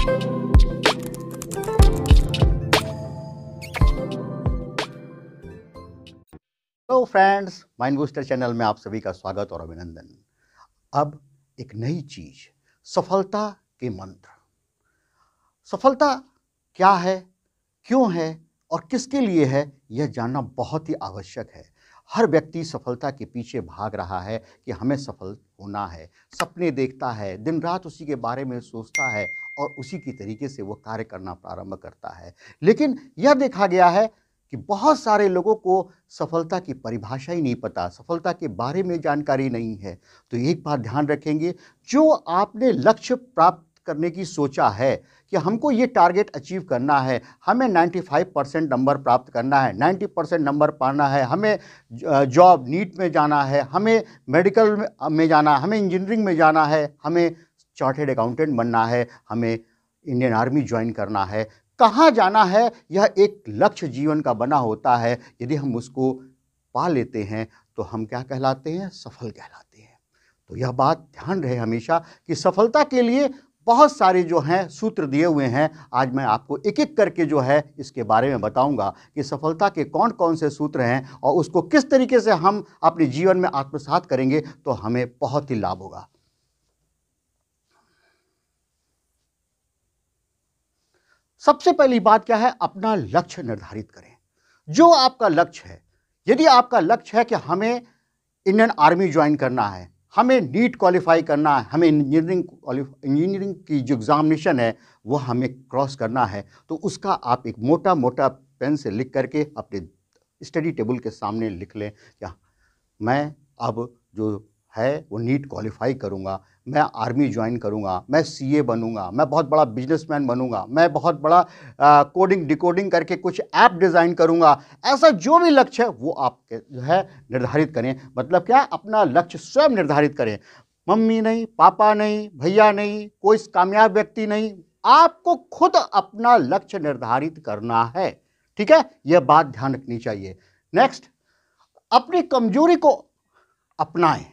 hello friends mind booster channel में आप सभी का स्वागत और अभिनंदन अब एक नई चीज सफलता के मंत्र सफलता क्या है क्यों है और किसके लिए है यह जानना बहुत ही आवश्यक है हर व्यक्ति सफलता के पीछे भाग रहा है कि हमें सफल होना है सपने देखता है दिन रात उसी के बारे में सोचता है और उसी की तरीके से वो कार्य करना प्रारंभ करता है लेकिन यह देखा गया है कि बहुत सारे लोगों को सफलता की परिभाषा ही नहीं पता सफलता के बारे में जानकारी नहीं है तो एक बात ध्यान रखेंगे जो आपने लक्ष्य प्राप्त करने की सोचा है कि हमको ये टारगेट अचीव करना है हमें 95 परसेंट नंबर प्राप्त करना है 90 परसेंट नंबर पाना है हमें जॉब नीट में जाना है हमें मेडिकल में जाना है हमें इंजीनियरिंग में जाना है हमें चार्टेड अकाउंटेंट बनना है हमें इंडियन आर्मी ज्वाइन करना है कहाँ जाना है यह एक लक्ष्य जीवन का बना होता है यदि हम उसको पा लेते हैं तो हम क्या कहलाते हैं सफल कहलाते हैं तो यह बात ध्यान रहे हमेशा कि सफलता के लिए बहुत सारे जो हैं सूत्र दिए हुए हैं आज मैं आपको एक एक करके जो है इसके बारे में बताऊंगा कि सफलता के कौन कौन से सूत्र हैं और उसको किस तरीके से हम अपने जीवन में आत्मसात करेंगे तो हमें बहुत ही लाभ होगा सबसे पहली बात क्या है अपना लक्ष्य निर्धारित करें जो आपका लक्ष्य है यदि आपका लक्ष्य है कि हमें इंडियन आर्मी ज्वाइन करना है हमें नीट क्वालिफाई करना है हमें इंजीनियरिंग इंजीनियरिंग की जो एग्ज़ामिनेशन है वो हमें क्रॉस करना है तो उसका आप एक मोटा मोटा पेन से लिख करके अपने स्टडी टेबल के सामने लिख लें क्या मैं अब जो है वो नीट क्वालिफाई करूँगा मैं आर्मी ज्वाइन करूँगा मैं सीए बनूंगा मैं बहुत बड़ा बिजनेसमैन बनूँगा मैं बहुत बड़ा आ, कोडिंग डिकोडिंग करके कुछ ऐप डिज़ाइन करूँगा ऐसा जो भी लक्ष्य है वो आप जो है निर्धारित करें मतलब क्या अपना लक्ष्य स्वयं निर्धारित करें मम्मी नहीं पापा नहीं भैया नहीं कोई कामयाब व्यक्ति नहीं आपको खुद अपना लक्ष्य निर्धारित करना है ठीक है यह बात ध्यान रखनी चाहिए नेक्स्ट अपनी कमजोरी को अपनाएं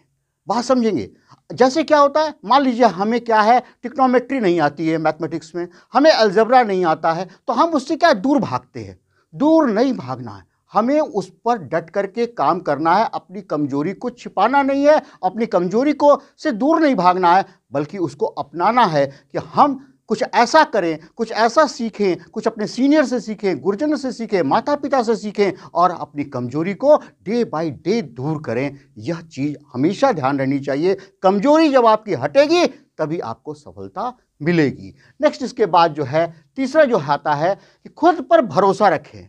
बात समझेंगे जैसे क्या होता है मान लीजिए हमें क्या है टिक्नोमेट्री नहीं आती है मैथमेटिक्स में हमें अल्जबरा नहीं आता है तो हम उससे क्या दूर भागते हैं दूर नहीं भागना है हमें उस पर डट करके काम करना है अपनी कमजोरी को छिपाना नहीं है अपनी कमजोरी को से दूर नहीं भागना है बल्कि उसको अपनाना है कि हम कुछ ऐसा करें कुछ ऐसा सीखें कुछ अपने सीनियर से सीखें गुरुजन से सीखें माता पिता से सीखें और अपनी कमजोरी को डे बाई डे दूर करें यह चीज़ हमेशा ध्यान रहनी चाहिए कमजोरी जब आपकी हटेगी तभी आपको सफलता मिलेगी नेक्स्ट इसके बाद जो है तीसरा जो आता है कि खुद पर भरोसा रखें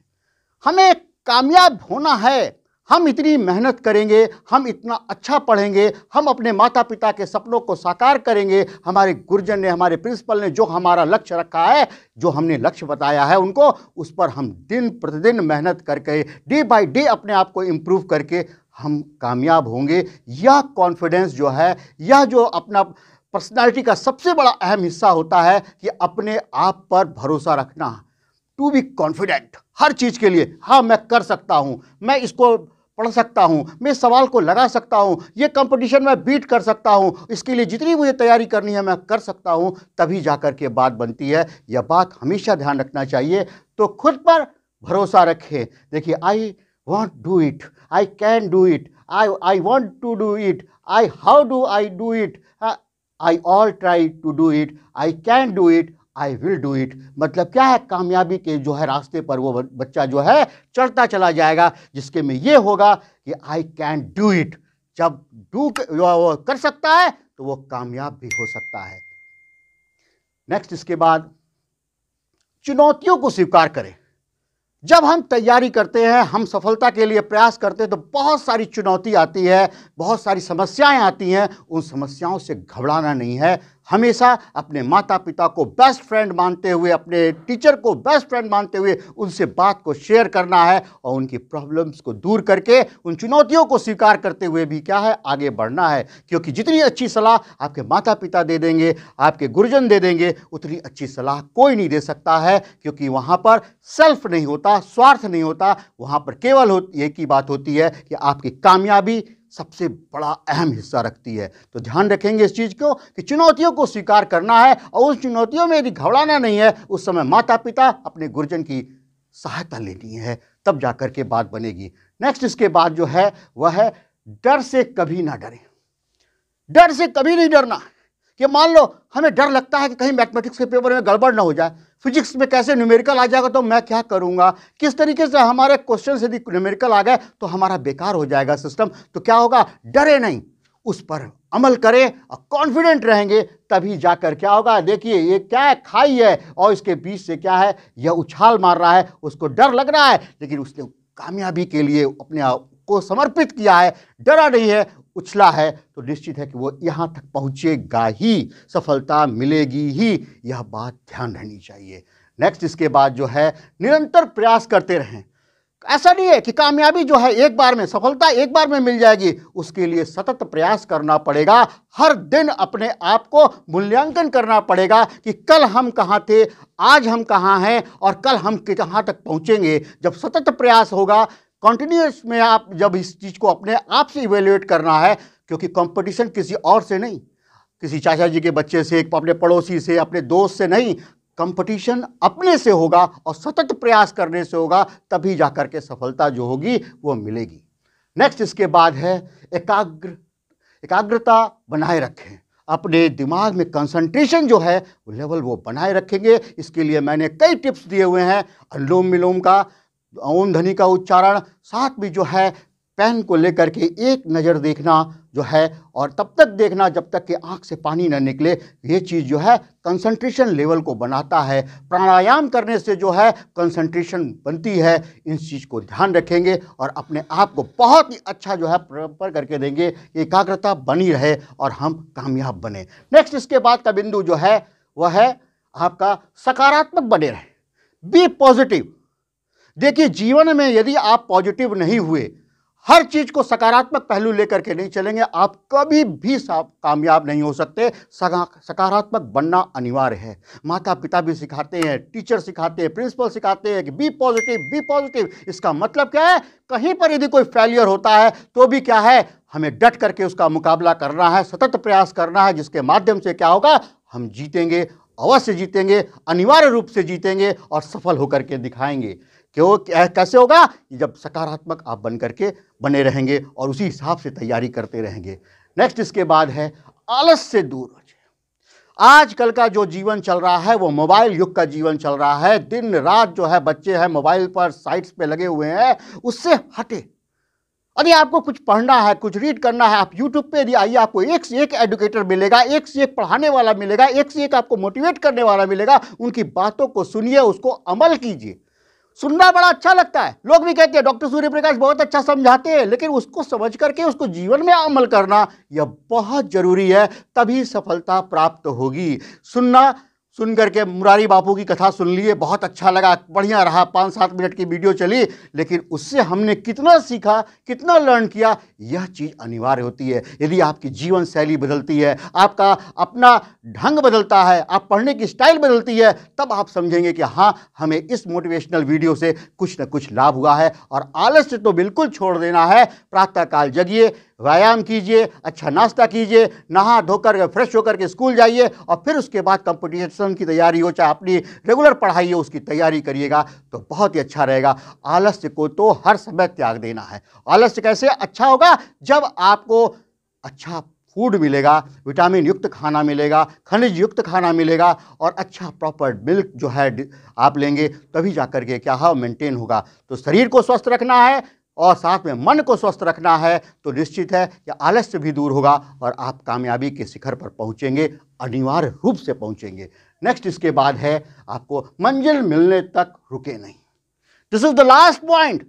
हमें कामयाब होना है हम इतनी मेहनत करेंगे हम इतना अच्छा पढ़ेंगे हम अपने माता पिता के सपनों को साकार करेंगे हमारे गुरुजन ने हमारे प्रिंसिपल ने जो हमारा लक्ष्य रखा है जो हमने लक्ष्य बताया है उनको उस पर हम दिन प्रतिदिन मेहनत करके डे बाय डे अपने आप को इम्प्रूव करके हम कामयाब होंगे यह कॉन्फिडेंस जो है यह जो अपना पर्सनैलिटी का सबसे बड़ा अहम हिस्सा होता है कि अपने आप पर भरोसा रखना टू बी कॉन्फिडेंट हर चीज़ के लिए हाँ मैं कर सकता हूँ मैं इसको पढ़ सकता हूँ मैं सवाल को लगा सकता हूँ ये कंपटीशन मैं बीट कर सकता हूँ इसके लिए जितनी मुझे तैयारी करनी है मैं कर सकता हूँ तभी जा कर के बात बनती है यह बात हमेशा ध्यान रखना चाहिए तो खुद पर भरोसा रखें देखिए I want do it I can do it I I want to do it I how do I do it I all try to do it I can do it I will do it मतलब क्या है कामयाबी के जो है रास्ते पर वो बच्चा जो है चढ़ता चला जाएगा जिसके में ये होगा कि आई कैन डू इट जब डू वो कर सकता है तो वो कामयाब भी हो सकता है नेक्स्ट इसके बाद चुनौतियों को स्वीकार करें जब हम तैयारी करते हैं हम सफलता के लिए प्रयास करते हैं तो बहुत सारी चुनौती आती है बहुत सारी समस्याएं आती हैं उन समस्याओं से घबराना नहीं है हमेशा अपने माता पिता को बेस्ट फ्रेंड मानते हुए अपने टीचर को बेस्ट फ्रेंड मानते हुए उनसे बात को शेयर करना है और उनकी प्रॉब्लम्स को दूर करके उन चुनौतियों को स्वीकार करते हुए भी क्या है आगे बढ़ना है क्योंकि जितनी अच्छी सलाह आपके माता पिता दे देंगे आपके गुरुजन दे देंगे उतनी अच्छी सलाह कोई नहीं दे सकता है क्योंकि वहाँ पर सेल्फ नहीं होता स्वार्थ नहीं होता वहाँ पर केवल हो एक ही बात होती है कि आपकी कामयाबी सबसे बड़ा अहम हिस्सा रखती है तो ध्यान रखेंगे इस चीज़ को कि चुनौतियों को स्वीकार करना है और उस चुनौतियों में यदि घबराना नहीं है उस समय माता पिता अपने गुरुजन की सहायता लेनी है तब जा के बात बनेगी नेक्स्ट इसके बाद जो है वह है डर से कभी ना डरें डर से कभी नहीं डरना कि मान लो हमें डर लगता है कि कहीं मैथमेटिक्स के पेपर में गड़बड़ ना हो जाए फिजिक्स में कैसे न्यूमेरिकल आ जाएगा तो मैं क्या करूंगा किस तरीके से हमारे क्वेश्चन यदि न्यूमेरिकल आ गए तो हमारा बेकार हो जाएगा सिस्टम तो क्या होगा डरे नहीं उस पर अमल करें और कॉन्फिडेंट रहेंगे तभी जाकर क्या होगा देखिए ये क्या है खाई है और इसके बीच से क्या है यह उछाल मार रहा है उसको डर लग रहा है लेकिन उसने कामयाबी के लिए अपने आप को समर्पित किया है डरा नहीं है उछला है तो निश्चित है कि वो यहाँ तक पहुँचेगा ही सफलता मिलेगी ही यह बात ध्यान रहनी चाहिए नेक्स्ट इसके बाद जो है निरंतर प्रयास करते रहें ऐसा नहीं है कि कामयाबी जो है एक बार में सफलता एक बार में मिल जाएगी उसके लिए सतत प्रयास करना पड़ेगा हर दिन अपने आप को मूल्यांकन करना पड़ेगा कि कल हम कहाँ थे आज हम कहाँ हैं और कल हम कहाँ तक पहुँचेंगे जब सतत प्रयास होगा कंटिन्यूस में आप जब इस चीज़ को अपने आप से इवेल्युएट करना है क्योंकि कंपटीशन किसी और से नहीं किसी चाचा जी के बच्चे से अपने पड़ोसी से अपने दोस्त से नहीं कंपटीशन अपने से होगा और सतत प्रयास करने से होगा तभी जा के सफलता जो होगी वो मिलेगी नेक्स्ट इसके बाद है एकाग्र एकाग्रता बनाए रखें अपने दिमाग में कंसंट्रेशन जो है वो लेवल वो बनाए रखेंगे इसके लिए मैंने कई टिप्स दिए हुए हैं अनुलोम विलोम का ओम ध्वनि का उच्चारण साथ में जो है पेन को लेकर के एक नज़र देखना जो है और तब तक देखना जब तक कि आँख से पानी न निकले ये चीज़ जो है कंसंट्रेशन लेवल को बनाता है प्राणायाम करने से जो है कंसंट्रेशन बनती है इन चीज़ को ध्यान रखेंगे और अपने आप को बहुत ही अच्छा जो है प्रपर करके देंगे एकाग्रता बनी रहे और हम कामयाब बने नेक्स्ट इसके बाद का बिंदु जो है वह है आपका सकारात्मक बने रहे बी पॉजिटिव देखिए जीवन में यदि आप पॉजिटिव नहीं हुए हर चीज़ को सकारात्मक पहलू लेकर के नहीं चलेंगे आप कभी भी कामयाब नहीं हो सकते सकारात्मक बनना अनिवार्य है माता पिता भी सिखाते हैं टीचर सिखाते हैं प्रिंसिपल सिखाते हैं कि बी पॉजिटिव बी पॉजिटिव इसका मतलब क्या है कहीं पर यदि कोई फेलियर होता है तो भी क्या है हमें डट करके उसका मुकाबला करना है सतत प्रयास करना है जिसके माध्यम से क्या होगा हम जीतेंगे अवश्य जीतेंगे अनिवार्य रूप से जीतेंगे और सफल होकर के दिखाएंगे क्यों कैसे होगा जब सकारात्मक आप बन करके बने रहेंगे और उसी हिसाब से तैयारी करते रहेंगे नेक्स्ट इसके बाद है आलस से दूर हो जाए आजकल का जो जीवन चल रहा है वो मोबाइल युग का जीवन चल रहा है दिन रात जो है बच्चे हैं मोबाइल पर साइट्स पे लगे हुए हैं उससे हटे अरे आपको कुछ पढ़ना है कुछ रीड करना है आप यूट्यूब पे भी आइए आपको एक से एक एडुकेटर मिलेगा एक से एक पढ़ाने वाला मिलेगा एक से एक आपको मोटिवेट करने वाला मिलेगा उनकी बातों को सुनिए उसको अमल कीजिए सुनना बड़ा अच्छा लगता है लोग भी कहते हैं डॉक्टर सूर्य प्रकाश बहुत अच्छा समझाते हैं लेकिन उसको समझ करके उसको जीवन में अमल करना यह बहुत जरूरी है तभी सफलता प्राप्त होगी सुनना सुन करके मुरारी बापू की कथा सुन लिए बहुत अच्छा लगा बढ़िया रहा पाँच सात मिनट की वीडियो चली लेकिन उससे हमने कितना सीखा कितना लर्न किया यह चीज़ अनिवार्य होती है यदि आपकी जीवन शैली बदलती है आपका अपना ढंग बदलता है आप पढ़ने की स्टाइल बदलती है तब आप समझेंगे कि हाँ हमें इस मोटिवेशनल वीडियो से कुछ न कुछ लाभ हुआ है और आलस्य तो बिल्कुल छोड़ देना है प्रातःकाल जगिए व्यायाम कीजिए अच्छा नाश्ता कीजिए नहा धोकर फ्रेश होकर के स्कूल जाइए और फिर उसके बाद कंपटीशन की तैयारी हो चाहे अपनी रेगुलर पढ़ाई हो उसकी तैयारी करिएगा तो बहुत ही अच्छा रहेगा आलस्य को तो हर समय त्याग देना है आलस्य कैसे अच्छा होगा जब आपको अच्छा फूड मिलेगा विटामिन युक्त खाना मिलेगा खनिज युक्त खाना मिलेगा और अच्छा प्रॉपर मिल्क जो है आप लेंगे तभी जा करके क्या है मेंटेन होगा तो शरीर को स्वस्थ रखना है और साथ में मन को स्वस्थ रखना है तो निश्चित है कि आलस्य भी दूर होगा और आप कामयाबी के शिखर पर पहुँचेंगे अनिवार्य रूप से पहुँचेंगे नेक्स्ट इसके बाद है आपको मंजिल मिलने तक रुके नहीं this is the last point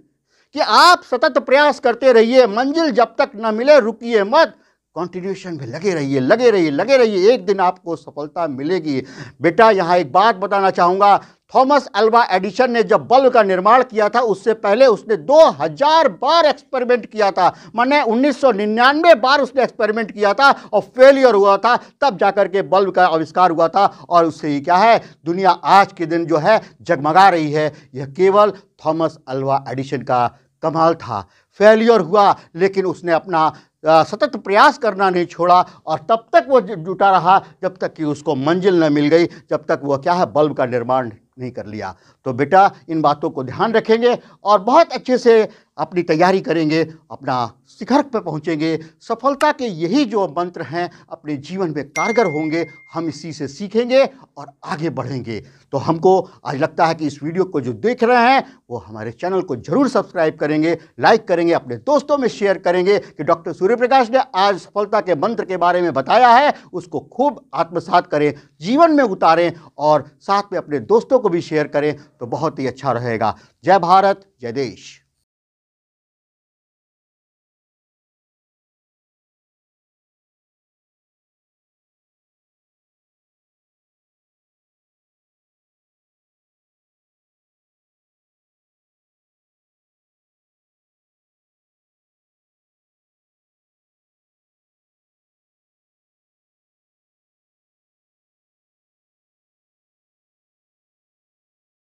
कि आप सतत प्रयास करते रहिए मंजिल जब तक न मिले रुकिए मत कॉन्टिन्यूशन में लगे रहिए लगे रहिए लगे रहिए एक दिन आपको सफलता मिलेगी बेटा यहाँ एक बात बताना चाहूँगा थॉमस अल्वा एडिशन ने जब बल्ब का निर्माण किया था उससे पहले उसने 2000 बार एक्सपेरिमेंट किया था मैंने 1999 बार उसने एक्सपेरिमेंट किया था और फेलियर हुआ था तब जाकर के बल्ब का आविष्कार हुआ था और उससे ही क्या है दुनिया आज के दिन जो है जगमगा रही है यह केवल थॉमस अल्वा एडिशन का कमाल था फेलियर हुआ लेकिन उसने अपना सतत प्रयास करना नहीं छोड़ा और तब तक वो जुटा रहा जब तक कि उसको मंजिल न मिल गई जब तक वह क्या है बल्ब का निर्माण नहीं कर लिया तो बेटा इन बातों को ध्यान रखेंगे और बहुत अच्छे से अपनी तैयारी करेंगे अपना शिखर पर पहुँचेंगे सफलता के यही जो मंत्र हैं अपने जीवन में कारगर होंगे हम इसी से सीखेंगे और आगे बढ़ेंगे तो हमको आज लगता है कि इस वीडियो को जो देख रहे हैं वो हमारे चैनल को जरूर सब्सक्राइब करेंगे लाइक करेंगे अपने दोस्तों में शेयर करेंगे कि डॉक्टर सूर्यप्रकाश ने आज सफलता के मंत्र के बारे में बताया है उसको खूब आत्मसात करें जीवन में उतारें और साथ में अपने दोस्तों को भी शेयर करें तो बहुत ही अच्छा रहेगा जय भारत जय देश